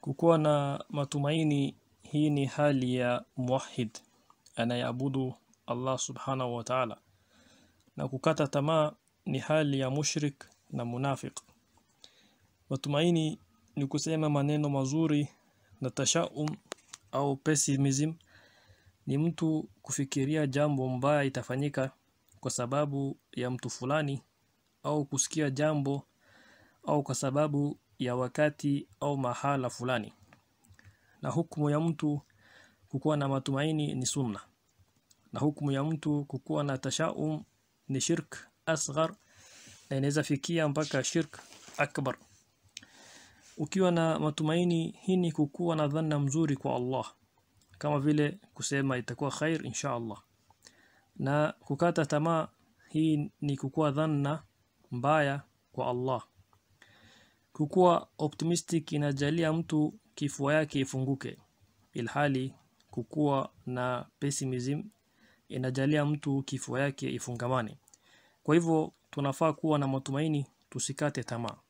kukuwa na matumaini hii ni hali ya muwahid anayeabudu Allah subhanahu wa ta'ala na kukata tamaa ni hali ya mushrik na munafiq matumaini ni kusema maneno mazuri na tashaum au pessimism ni mtu kufikiria jambo mbaya itafanyika kwa sababu ya mtu fulani au kusikia jambo au kwa sababu ya wakati au mahala fulani na hukumu ya mtu kukuwa na matumaini ni sunna na hukumu ya mtu kukuwa na tashaum ni shirk asghar na inaweza fikia mpaka shirk akbar ukiwa na matumaini hii ni kukuwa na dhanna mzuri kwa Allah kama vile kusema itakuwa khair insha Allah na kukata tamaa hii ni kukuwa dhanna mbaya kwa Allah Kukuwa optimistic inajalia mtu kifua yake ifunguke, ilhali kukuwa na pessimism inajalia mtu kifua yake ifungamane. Kwa hivyo tunafaa kuwa na matumaini, tusikate tamaa.